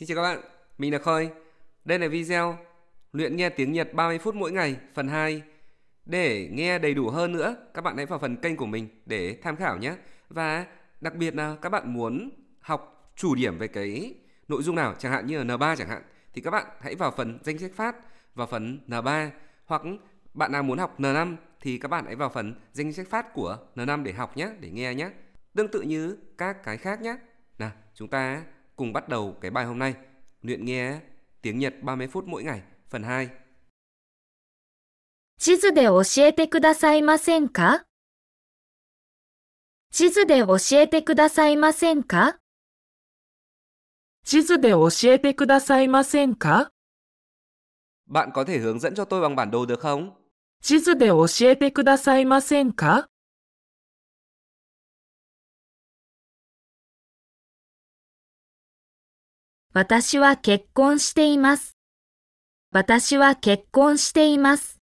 Xin chào các bạn, mình là Khôi. Đây là video luyện nghe tiếng Nhật 30 phút mỗi ngày phần 2. Để nghe đầy đủ hơn nữa, các bạn hãy vào phần kênh của mình để tham khảo nhé. Và đặc biệt là các bạn muốn học chủ điểm về cái nội dung nào, chẳng hạn như là N3 chẳng hạn, thì các bạn hãy vào phần danh sách phát vào phần N3 hoặc bạn nào muốn học N5 thì các bạn hãy vào phần danh sách phát của N5 để học nhé, để nghe nhé. Tương tự như các cái khác nhé. Nào, chúng ta Cùng bắt đầu cái bài hôm nay. Luyện nghe tiếng Nhật 30 phút mỗi ngày, phần 2. 地図で教えてくださいませんか地図で教えてくださいませんか地図で教えてくださいませんか Bạn có thể hướng dẫn cho tôi bằng bản đồ được không? 地図で教えてくださいませんか私は結婚しています。私は結婚しています。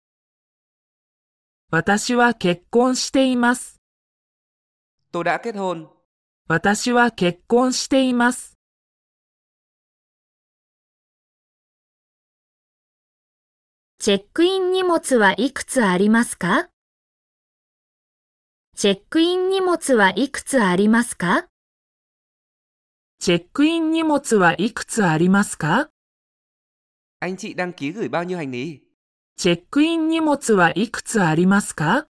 私は結婚しています。Tôi đã kết hôn. 私は結婚しています。チェックイン荷物はいくつありますかチェックイン荷物はいくつありますかチェックイン荷物はいくつありますか Anh chị đăng ký gửi bao nhiêu hành lý? チェックイン荷物はいくつありますか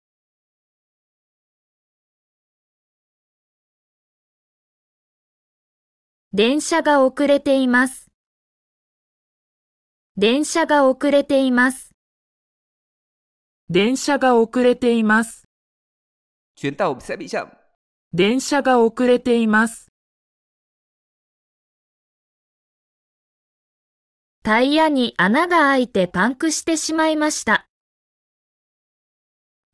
電車が遅れています。電車が遅れています。電車が遅れています。電車が遅れています。タイヤに穴が開いてパンクしてしまいました。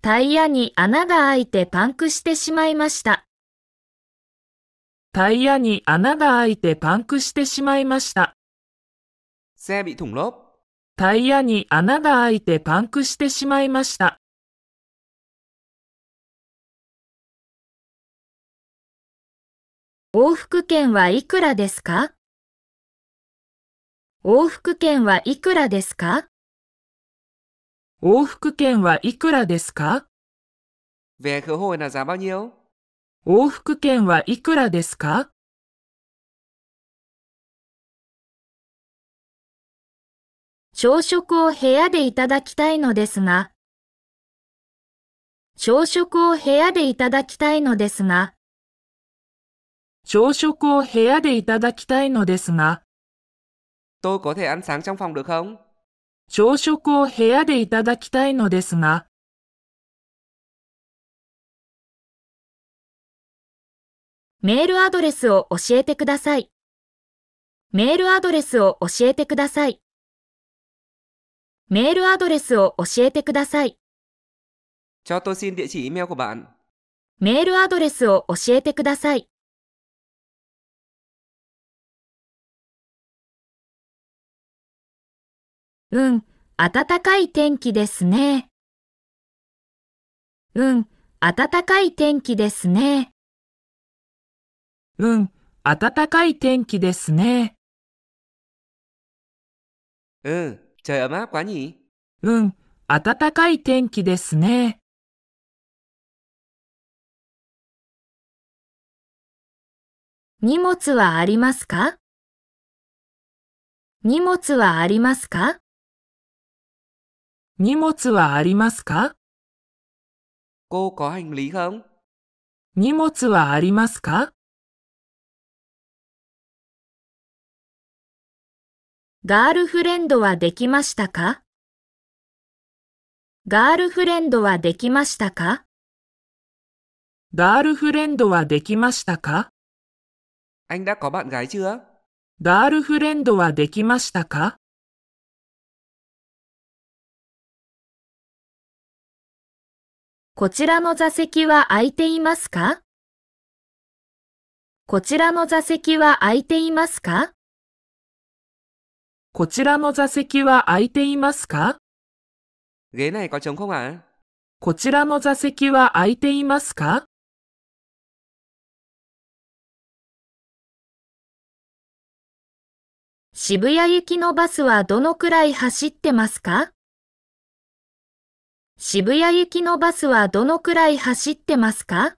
タイヤに穴が開いてパンクしてしまいました。タイヤに穴が開いてパンクしてしまいました。タイヤに穴が開いてパンクしてしまいました。往復券はいくらですか往復券はいくらですか往復券はいくらですか往復券はいくらですか朝食を部屋でいただきたいのですが、朝食を部屋でいただきたいのですが、朝食を部屋でいただきたいのですが、Tôi có thể ăn sáng trong phòng được không? 朝食を部屋でいただきたいのですが、メールアドレスを教えてください。メールアドレスを教えてください。メールアドレスを教えてください。メールアドレスを教えてください。うん、暖かい天気ですね。うん、暖かい天気ですね。うん、暖かい天気ですね。うん、trời ấm á うん、暖かい天気ですね。荷物はありますか荷物はありますか荷物はありますか Cô có hành lý không? 荷物はありますかガールフレンドはできましたかガールフレンドはできましたかガールフレンドはできましたか Anh đã có bạn gái chưa? ガールフレンドはできましたかこちらの座席は空いていますかこちらの座席は空いていますかこちらの座席は空いていますかこちらの座席は空いていますか渋谷行きのバスはどのくらい走ってますか渋谷行きのバスはどのくらい走ってますか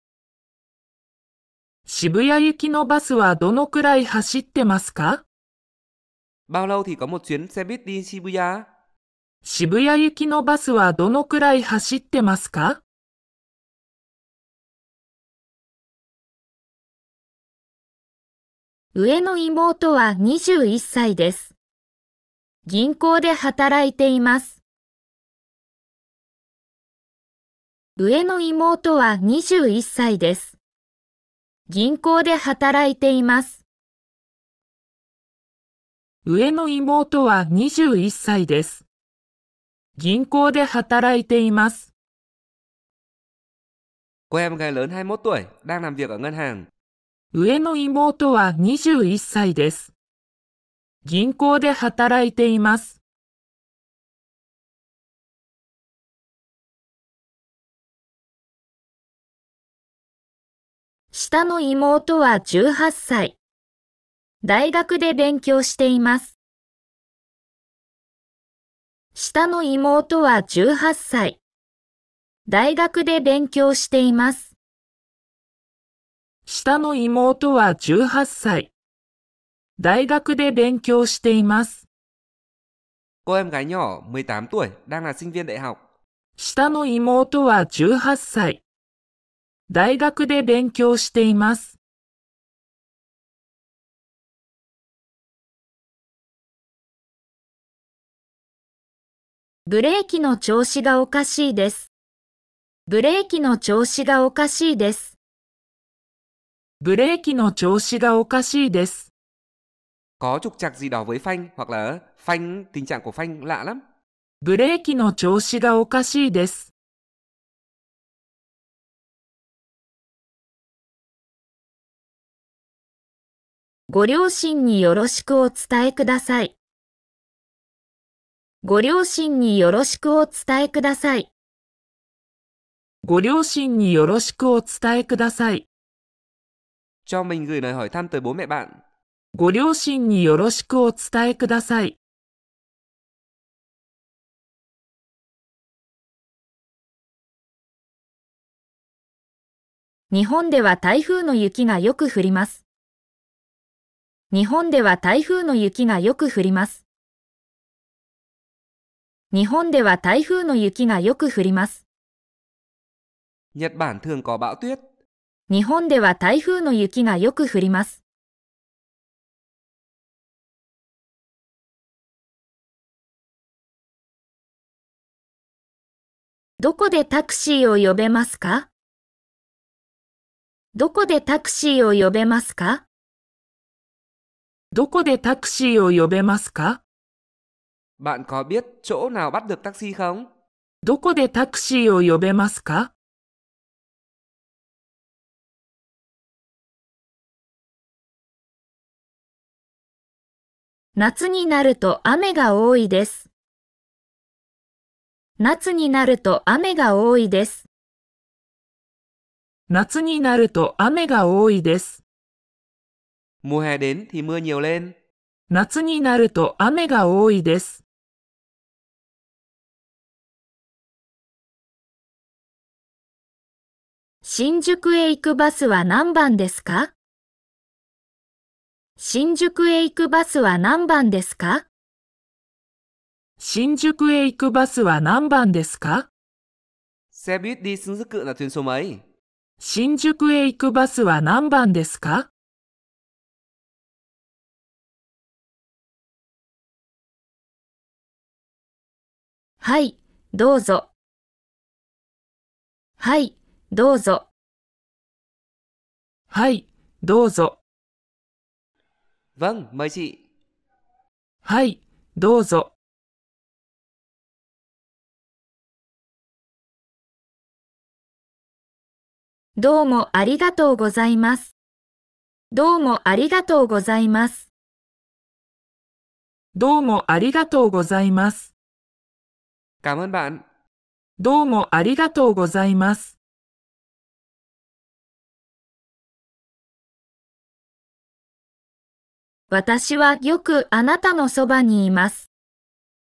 渋谷行きのバスはどのくらい走ってますか Bao lâu thì có một chuyến xe buýt đi Shibuya? 渋谷行きのバスはどのくらい走ってますか上の妹は21歳です。銀行で働いています。上の妹は21歳です。銀行で働いています。上の妹は21歳です。銀行で働いています。上の妹は21歳です。銀行で働いています。下の妹は18歳。大学で勉強しています。下の妹は18歳。大学で勉強しています。下の妹は18歳。大学で勉強しています。Cô em gái nhỏ 18 tuổi đang là sinh viên đại học. 下の妹は18歳。大学で勉強しています。ブレーキの調子がおかしいです。ブレーキの調子がおかしいです。ブレーキの調子がおかしいです。Có trục trặc gì đó với phanh hoặc là phanh tình trạng của phanh lạ lắm. ブレーキの調子がおかしいです。ご両親によろしくお伝えください。ご両親によろしくお伝えください。ご両親によろしくお伝えください。Cho mình gửi lời hỏi thăm tới bố mẹ bạn. ご両親によろしくお伝えください。日本では台風の雪がよく降ります。日本では台風の雪がよく降ります。日本では台風の雪がよく降ります。日本では台風の雪がよく降ります。どこでタクシーを呼べますかどこでタクシーを呼べますかどこでタクシーを呼べますか Bạn có biết chỗ nào bắt được taxi không? どこでタクシーを呼べますか夏になると雨が多いです。夏になると雨が多いです。夏になると雨が多いです。Mùa hè đến thì mưa nhiều lên. 夏になると雨が多いです。新宿へ行くバスは何番ですか新宿へ行くバスは何番ですか新宿へ行くバスは何番ですか新宿へ行くバスは何番ですかはい、どうぞ。はい、どうぞ。はい、どうぞ。Vâng, はい、どうぞ。どうもありがとうございます。どうもありがとうございます。どうもありがとうございます。c ả 版。どうもありがとうございます。私はよくあなたのそばにいます。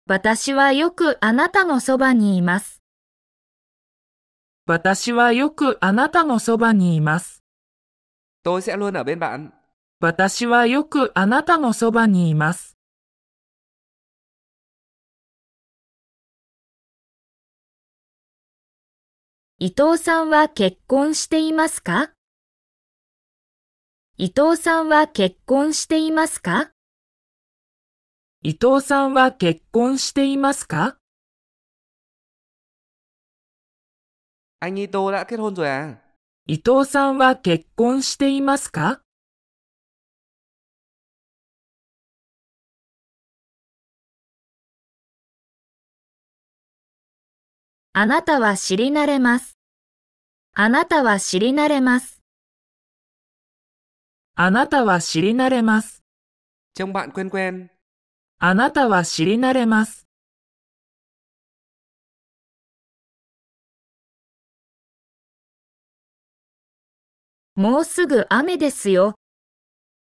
私はよくあなたのそばにいます。私はよくあなたのそばにいます。私はよくあなたのそばにいます。伊藤さんは結婚していますか伊藤さんは結婚していますか伊藤さんは結婚していますか伊藤さんは結婚していますかあなたは知りなれます。あなたは知り慣れます。あなたは知り慣れます。Trông bạn quen quen. あなたは知り慣れます。もうすぐ雨ですよ。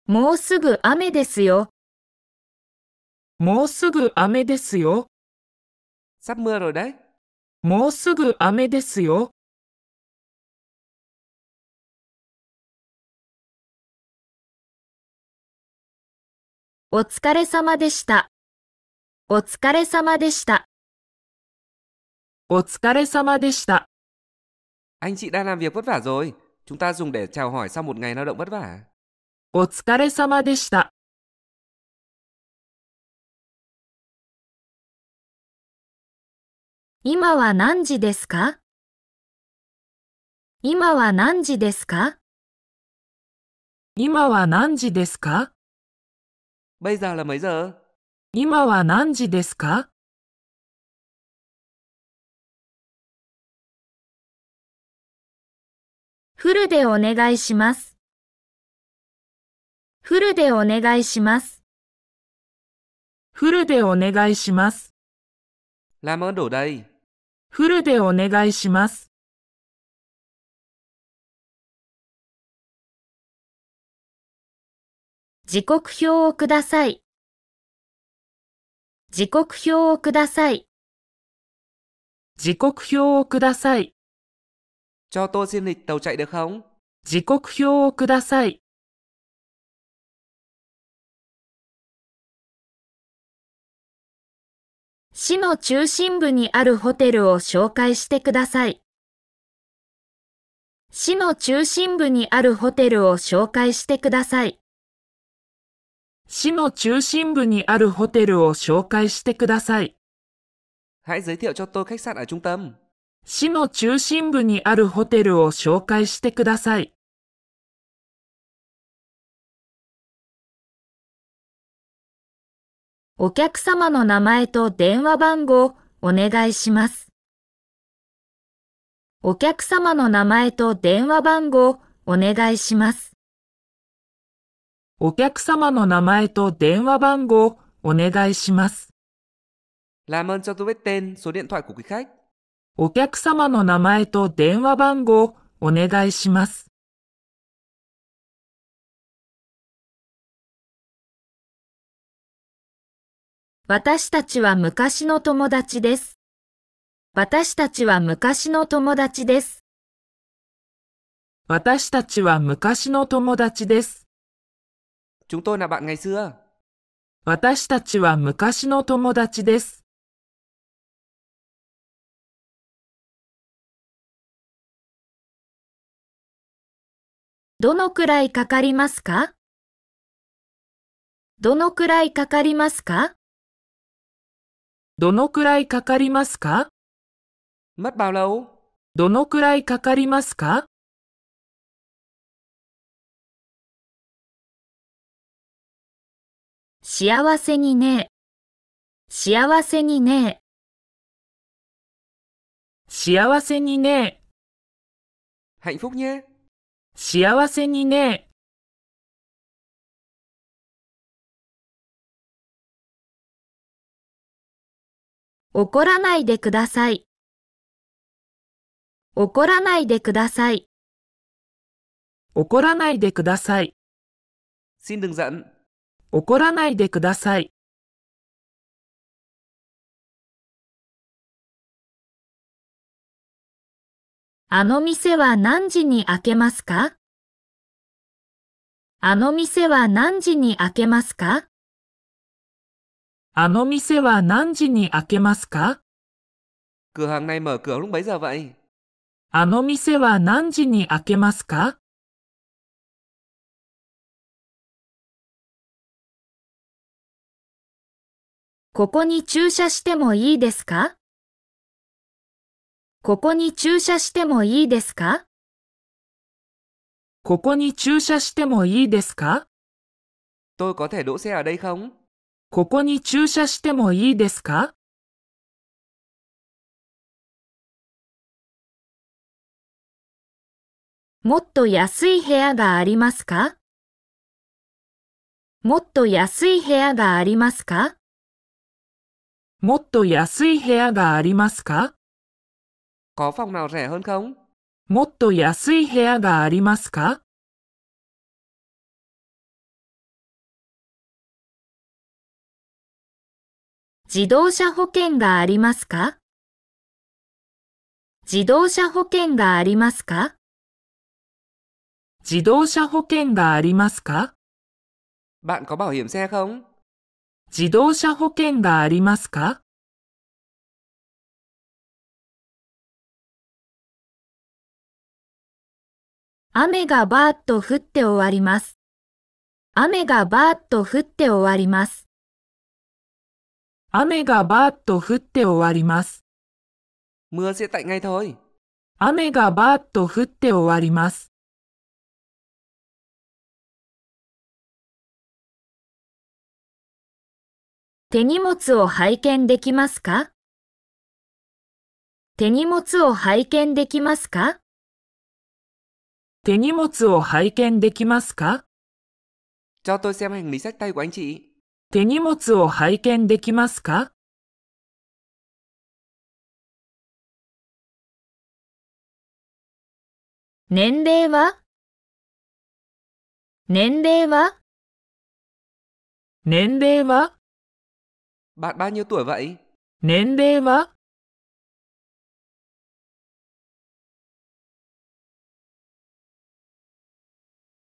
もうすぐ雨ですよ。もうすぐ雨ですよ。もうすぐ雨ですよ。お疲れ様でした。お疲れ様でした。お疲れ様でした。Anh chị đang làm việc vất vả rồi. Chúng ta dùng để chào hỏi sau một ngày lao động vất vả. お疲れ様でした。今は何時ですか今は何時ですか今は何時ですか Bây giờ là mấy giờ? 今は何時ですかフルでお願いします。フルでお願いします。フルでお願いします。Làm ơn フルでお願いします。時刻表をください。時刻表をください。時刻表をください。時刻表をください。市の中心部にあるホテルを紹介してください。市の中心部にあるホテルを紹介してください。市の中心部にあるホテルを紹介してください。はい、y giới thiệu cho tôi khách sạn ở trung tâm. 市の中心部にあるホテルを紹介してください。お客様の名前と電話番号お願いします。お客様の名前と電話番号お願いします。お客様の名前と電話番号をお願いします。Làm ơn cho tôi biết tên, số điện thoại của quý khách. お客様の名前と電話番号をお願いします。私たちは昔の友達です。私たちは昔の友達です。私たちは昔の友達です。Chúng tôi là bạn ngày xưa. 私たちは昔の友達です。どのくらいかかりますかどのくらいかかりますかどのくらいかかりますかどのくらいかかりますか幸せにね幸せにね幸せにね hạnh 幸せにね怒らないでください。怒らないでください。怒らないでください。Xin đừng giận. 怒らないでください。あの店は何時に開けますかあの店は何時に開けますかあの店は何時に開けますかあの店は何時に開けますかここに駐車してもいいですかここに駐車してもいいですかここに駐車してもいいですか Tôi có thể đỗ xe ở đây không? ここに駐車してもいいですかもっと安い部屋がありますかもっと安い部屋がありますかもっと安い部屋がありますか Có phòng nào rẻ hơn không? もっと安い部屋がありますか自動車保険がありますか自動車保険がありますか自動車保険がありますか Bạn có bảo hiểm xe không? 自動車保険がありますか雨がバーッと降って終わります。雨がバーッと降って終わります。雨がバーッと降って終わります。雨がバーッと降って終わります。手荷物を拝見できますか手荷物を拝見できますか手荷物を拝見できますか Cho tôi xem hành lý sách tay của anh chị. 手荷物を拝見できますか年齢は年齢は年齢は Bạn bao nhiêu tuổi vậy? 年齢は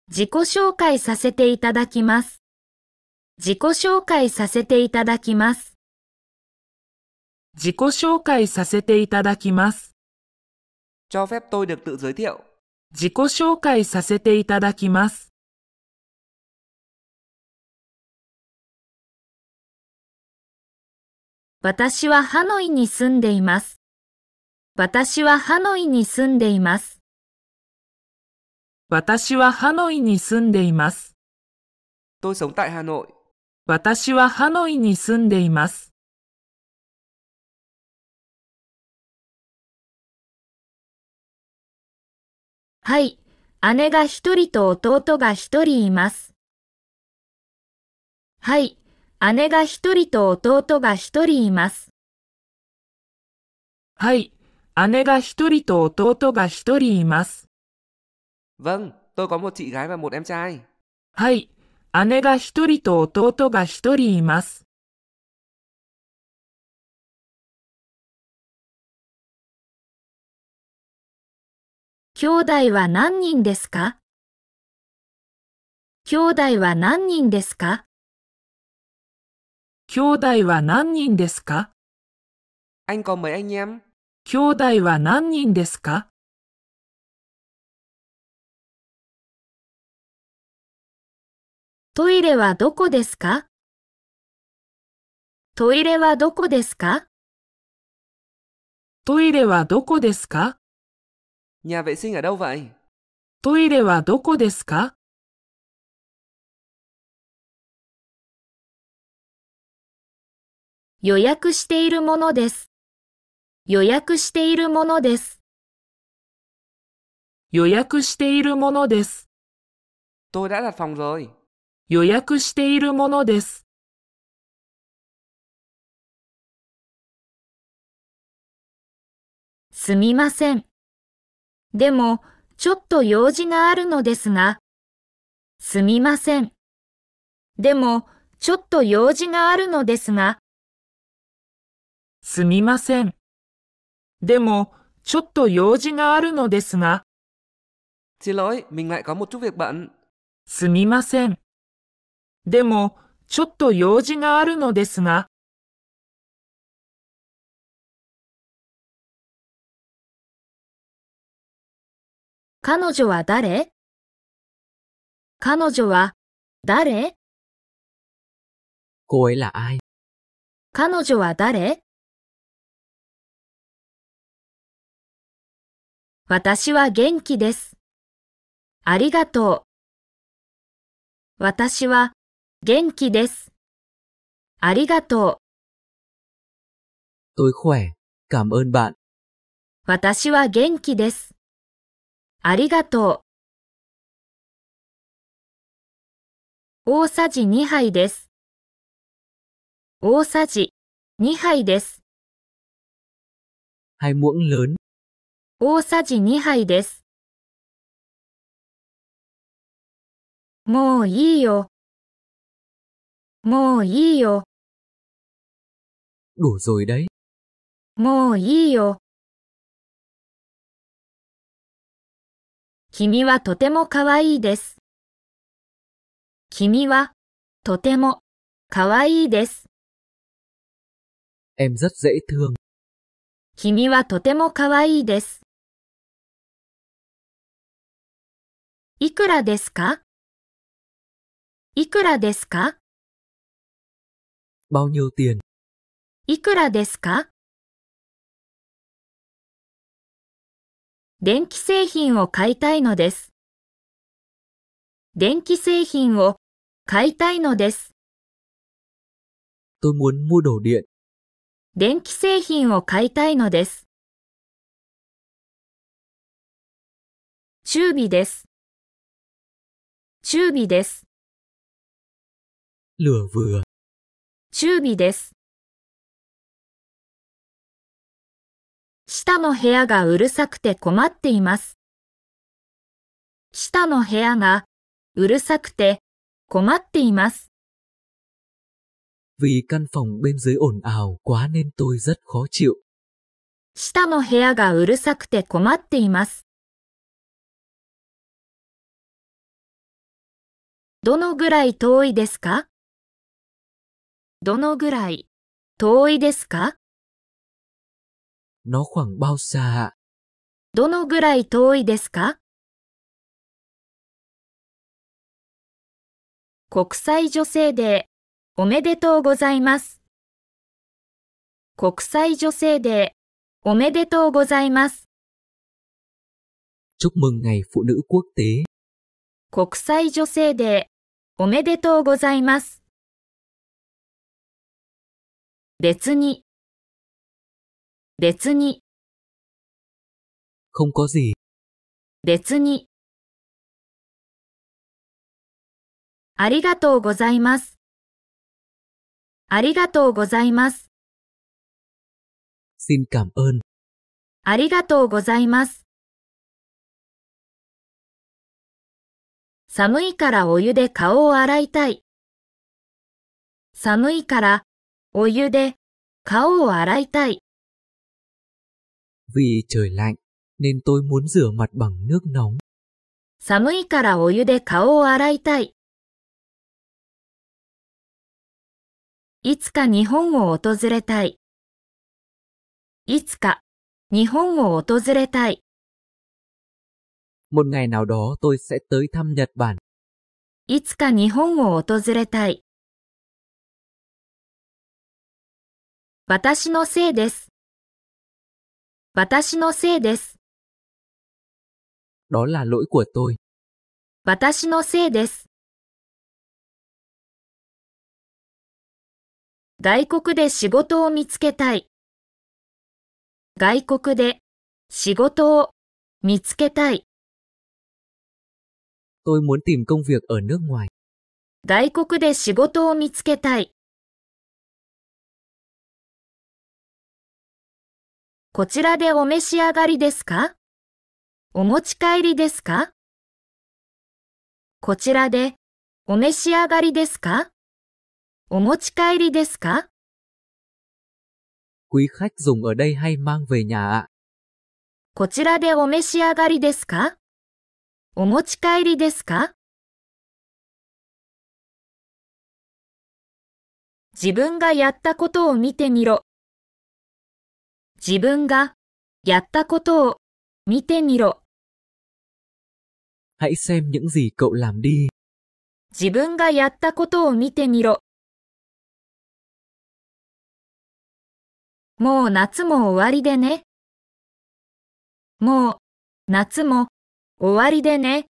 自己紹介させていただきます。自己紹介させていただきます。自己紹介させていただきます。Cho phép tôi được tự giới thiệu. 自己紹介させていただきます。私はハノイに住んでいます。私はハノイに住んでいます。私はハノイに住んでいます。私はハノイに住んでいます。はい、姉が一人と弟が一人います。はい、姉が一人と弟が一人います。はい、姉が一人と弟が一人います。Vâng, tôi có một chị gái và một em trai. はい、姉が一人と弟が一人います。兄弟は何人ですか兄弟は何人ですか兄弟は何人ですか Anh có mấy anh em? 兄弟は何人ですかトイレはどこですかトイレはどこですかトイレはどこですか Nhà vệ sinh ở đâu vậy? トイレはどこですか予約しているものです。予約しているものです。予約しているものです。Tôi đã đặt phòng rồi. 予約しているものです。すみません。でも、ちょっと用事があるのですが。すみません。でも、ちょっと用事があるのですが。すみません。でも、ちょっと用事があるのですが。Xin lỗi, mình lại có một chút việc bận. すみません。でも、ちょっと用事があるのですが。彼女は誰彼女は誰彼女は誰私は元気です。ありがとう。私は元気です。ありがとう。Tôi khỏe, cảm ơn bạn. 私は元気です。ありがとう。大さじ2杯です。大さじ2杯です。はい、muỗng lớn. 大さじ2杯です。もういいよ。もういいよ。Đủ rồi đấy. もういいよ。君はとてもかわいいです。君はとてもかわいいです。Em rất dễ thương. 君はとてもかわいいです。いくらですかいくらですか bao nhiêu tiền いくらですか電気製品を買いたいのです。電気製品を買いたいのです。Tôi muốn mua đồ điện. 電気製品を買いたいのです。中火です。中火です。lửa vừa 中火です。下の部屋がうるさくて困っています。下の部屋がうるさくて困っています。Vì căn phòng bên dưới ồn ào quá nên tôi rất khó chịu. 下の部屋がうるさくて困っています。どのぐらい遠いですかどのぐらい遠いですか Nó khoảng bao xa どのぐらい遠いですか国際女性デーおめでとうございます。国際女性デーおめでとうございます。Chúc mừng ngày phụ nữ quốc tế. 国際女性デおめでとうございます。別に別に không có gì 別にありがとうございます。ありがとうございます。xin cảm ơn ありがとうございます。寒いからお湯で顔を洗いたい。寒いからお湯で顔を洗いたい。Vì trời lạnh nên tôi muốn rửa mặt bằng nước nóng. 寒いからお湯で顔を洗いたい。いつか日本を訪れたい。いつか日本を訪れたい。một ngày nào đó tôi sẽ tới thăm Nhật Bản. いつか日本を訪れたい。私のせいです。私のせいです。Đó là lỗi của tôi. 私のせいです。外国で仕事を見つけたい。外国で仕事を見つけたい。Tôi muốn tìm công việc ở nước ngoài. 外国で仕事を見つけたい。こちらでお召し上がりですかお持ち帰りですかこちらでお召し上がりですかお持ち帰りですか Quý khách dùng ở đây hay mang về nhà ạ? こちらでお召し上がりですかお持ち帰りですか自分がやったことを見てみろ。自分がやったことを見てみろ。Hãy xem những gì cậu làm đi. 自分がやったことを見てみろ。もう夏も終わりでね。もう夏も終わりでね。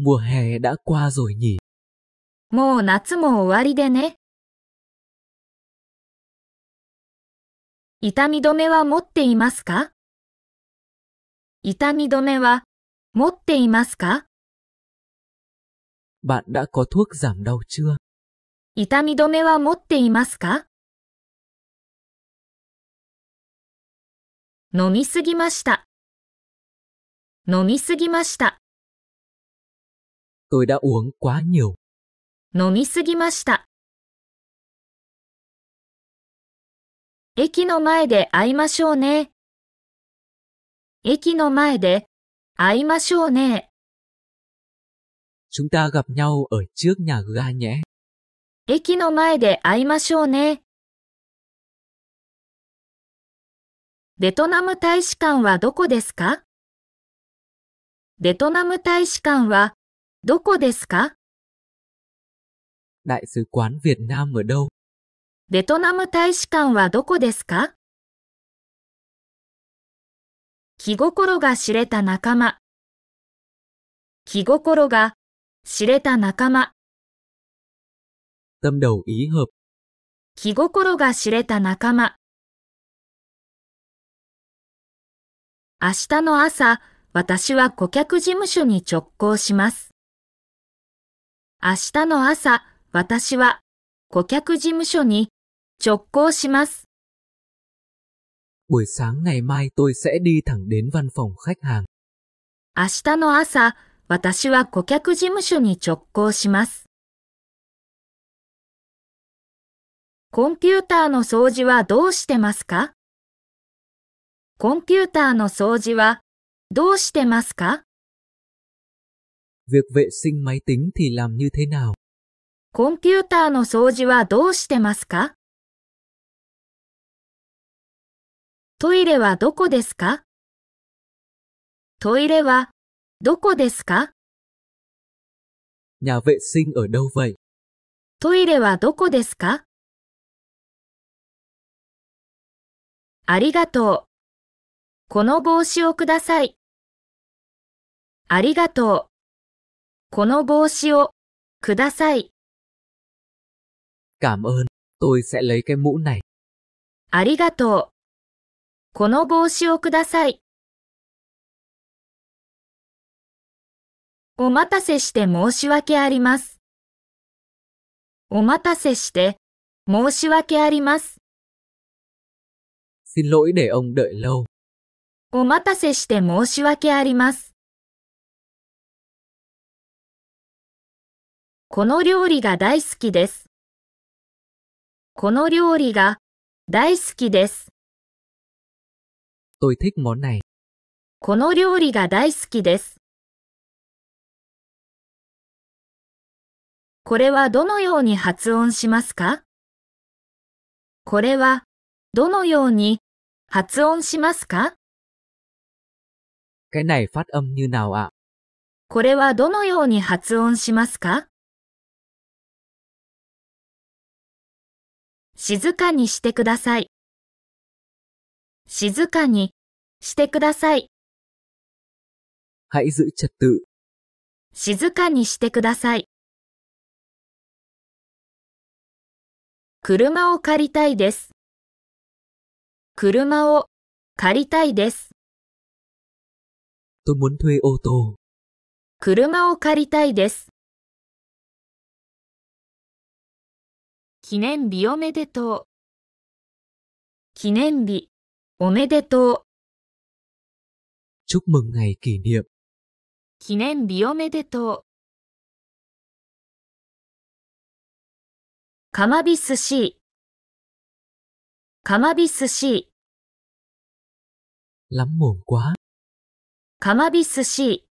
m ù hè đã qua rồi nhỉ? もう夏も終わりでね。痛み止めは持っていますか痛み止めは持っていますか Bạn đã có thuốc giảm đau chưa? 痛み止めは持っていますか飲みすぎました。飲みすぎました。Tôi đã uống quá nhiều. 飲みすぎました。駅の前で会いましょうね。駅の前で会いましょうね。Chúng ta gặp nhau ở trước nhà ga nhé. 駅の前で会いましょうね。ベトナム大使館はどこですかベトナム大使館はどこですか Đại sứ quán Việt Nam ở đâu? ベトナム大使館はどこですか気心が知れた仲間。気心が知れた仲間。Tâm đầu ý hợp. 気心が知れた仲間。明日の朝、私は顧客事務所に直行します。明日の朝、私は顧客事務所に直行します。Buổi sáng ngày mai tôi sẽ đi thẳng đến văn phòng khách hàng. 明日の朝、私は顧客事務所に直行します。コンピューターの掃除はどうしてますかコンピューターの掃除はどうしてますか Việc vệ sinh máy tính thì làm như thế nào? コンピューターの掃除はどうしてますかトイレはどこですかトイレはどこですか Nhà vệ sinh ở đâu vậy? トイレはどこですかありがとう。この帽子をください。ありがとう。この帽子をください。tôi sẽ lấy cái mũ này. ありがとう。この帽子をください。お待たせして申し訳あります。お待たせして申し訳あります。Xin lỗi để ông đợi lâu. お待たせして申し訳あります。この料理が大好きです。この料理が大好きです。Tôi thích món này. この料理が大好きです。これはどのように発音しますかこれはどのように発音しますか Cái này phát âm như nào ạ? これはどのように発音しますか静かにしてください。静かにしてください。Hãy giữ trật tự. 静かにしてください。車を借りたいです。車を借りたいです。Tôi muốn thuê ô tô. 車を借りたいです。記念日おめでとう。記念日、おめでとう。祝 h n g ngày kỷ niệm. 記念日おめでとう。かまびすしい。かまびすしい。lắm mồm quá. かまびすしい。